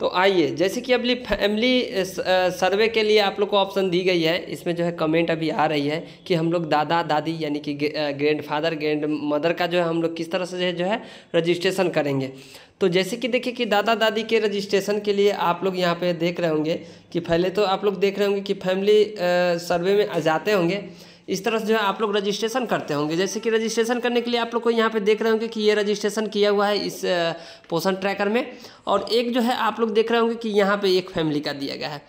तो आइए जैसे कि अभी फैमिली सर्वे के लिए आप लोग को ऑप्शन दी गई है इसमें जो है कमेंट अभी आ रही है कि हम लोग दादा दादी यानी कि ग्रैंड फादर ग्रैंड मदर का जो है हम लोग किस तरह से जो है रजिस्ट्रेशन करेंगे तो जैसे कि देखिए कि दादा दादी के रजिस्ट्रेशन के लिए आप लोग यहाँ पे देख रहे होंगे कि पहले तो आप लोग देख रहे होंगे कि फैमिली सर्वे में जाते होंगे इस तरह से जो है आप लोग रजिस्ट्रेशन करते होंगे जैसे कि रजिस्ट्रेशन करने के लिए आप लोग को यहाँ पे देख रहे होंगे कि ये रजिस्ट्रेशन किया हुआ है इस पोषण ट्रैकर में और एक जो है आप लोग देख रहे होंगे कि यहाँ पे एक फैमिली का दिया गया है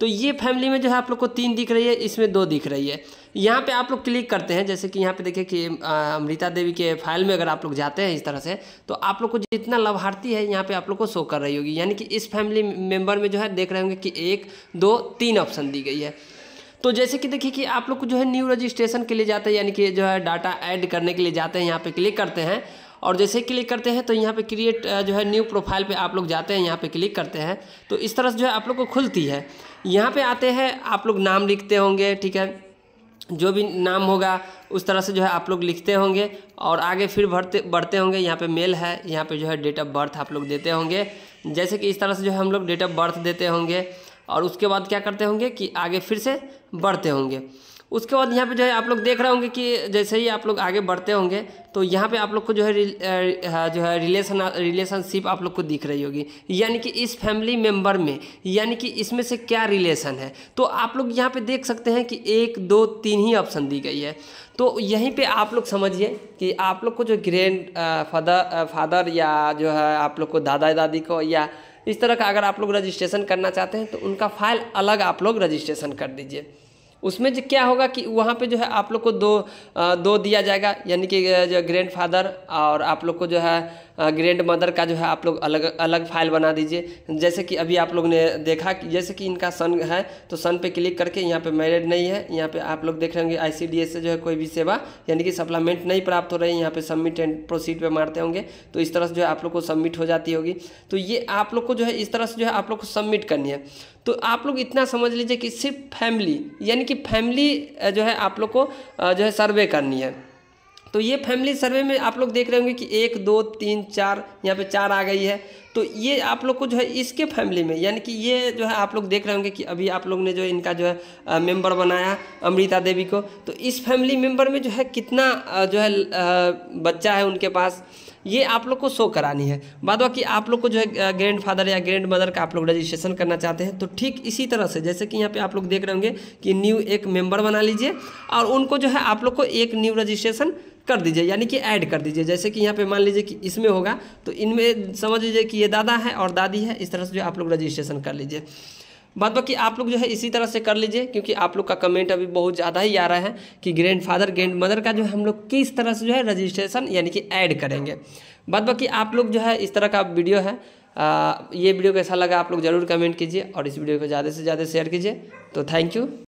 तो ये फैमिली में जो है आप लोग को तीन दिख रही है इसमें दो दिख रही है यहाँ पे आप लोग क्लिक करते हैं जैसे कि यहाँ पे देखिए कि अमृता देवी के फाइल में अगर आप लोग जाते हैं इस तरह से तो आप लोग को जितना लाभार्थी है यहाँ पे आप लोग को शो कर रही होगी यानी कि इस फैमिली मेम्बर में जो है देख रहे होंगे कि एक दो तीन ऑप्शन दी गई है तो जैसे कि देखिए कि आप लोग को जो है न्यू रजिस्ट्रेशन के लिए जाते हैं यानी कि जो है डाटा ऐड करने के लिए जाते हैं यहाँ पे क्लिक करते हैं और जैसे क्लिक करते हैं तो यहाँ पे क्रिएट जो है न्यू प्रोफाइल पे आप लोग जाते हैं यहाँ पे क्लिक करते हैं तो इस तरह से जो है आप लोग को खुलती है यहाँ पे आते हैं आप लोग नाम लिखते होंगे ठीक है जो भी नाम होगा उस तरह से जो है आप लोग लिखते होंगे और आगे फिर बढ़ते बढ़ते होंगे यहाँ पे मेल है यहाँ पे जो है डेट ऑफ बर्थ आप लोग देते होंगे जैसे कि इस तरह से जो है हम लोग डेट ऑफ बर्थ देते होंगे और उसके बाद क्या करते होंगे कि आगे फिर से बढ़ते होंगे उसके बाद यहाँ पे जो है आप लोग देख रहे होंगे कि जैसे ही आप लोग आगे बढ़ते होंगे तो यहाँ पे आप लोग को जो है हाँ, जो है रिलेशन रिलेशनशिप आप लोग को दिख रही होगी यानी कि इस फैमिली मेम्बर में यानी कि इसमें से क्या रिलेशन है तो आप लोग यहाँ पे देख सकते हैं कि एक दो तीन ही ऑप्शन दी गई है तो यहीं पर आप लोग समझिए कि आप लोग को जो ग्रैंड फादर फादर या जो है आप लोग को दादा दादी को या इस तरह का अगर आप लोग रजिस्ट्रेशन करना चाहते हैं तो उनका फाइल अलग आप लोग रजिस्ट्रेशन कर दीजिए उसमें जो क्या होगा कि वहाँ पे जो है आप लोग को दो दो दिया जाएगा यानी कि ग्रैंड फादर और आप लोग को जो है ग्रैंड मदर का जो है आप लोग अलग अलग फाइल बना दीजिए जैसे कि अभी आप लोग ने देखा कि जैसे कि इनका सन है तो सन पे क्लिक करके यहाँ पे मैरिड नहीं है यहाँ पे आप लोग देख रहे होंगे आई से जो है कोई भी सेवा यानी कि सप्लामेंट नहीं प्राप्त हो रही है यहाँ पे सबमिट एंड प्रोसीड पे मारते होंगे तो इस तरह से जो है आप लोग को सबमिट हो जाती होगी तो ये आप लोग को जो है इस तरह से जो है आप लोग को सबमिट करनी है तो आप लोग इतना समझ लीजिए कि सिर्फ फैमिली यानी कि फैमिली जो है आप लोग को जो है सर्वे करनी है तो ये फैमिली सर्वे में आप लोग देख रहे होंगे कि एक दो तीन चार यहाँ पे चार आ गई है तो ये आप लोग को जो है इसके फैमिली में यानी कि ये जो है आप लोग देख रहे होंगे कि अभी आप लोग ने जो इनका जो है मेंबर बनाया अमृता देवी को तो इस फैमिली मेंबर में जो है कितना जो है बच्चा है उनके पास ये आप लोग को शो करानी है बाद बाकी आप लोग को जो है ग्रैंड फादर या ग्रैंड मदर का आप लोग रजिस्ट्रेशन करना चाहते हैं तो ठीक इसी तरह से जैसे कि यहाँ पे आप लोग देख रहे होंगे कि न्यू एक मेंबर बना लीजिए और उनको जो है आप लोग को एक न्यू रजिस्ट्रेशन कर दीजिए यानी कि ऐड कर दीजिए जैसे कि यहाँ पे मान लीजिए कि इसमें होगा तो इनमें समझ लीजिए कि ये दादा है और दादी है इस तरह से जो आप लोग रजिस्ट्रेशन कर लीजिए बाद बाकी आप लोग जो है इसी तरह से कर लीजिए क्योंकि आप लोग का कमेंट अभी बहुत ज़्यादा ही आ रहा है कि ग्रैंड फादर ग्रैंड मदर का जो है हम लोग किस तरह से जो है रजिस्ट्रेशन यानी कि ऐड करेंगे बाद बाकी आप लोग जो है इस तरह का वीडियो है आ, ये वीडियो कैसा लगा आप लोग ज़रूर कमेंट कीजिए और इस वीडियो को ज़्यादा से ज़्यादा शेयर कीजिए तो थैंक यू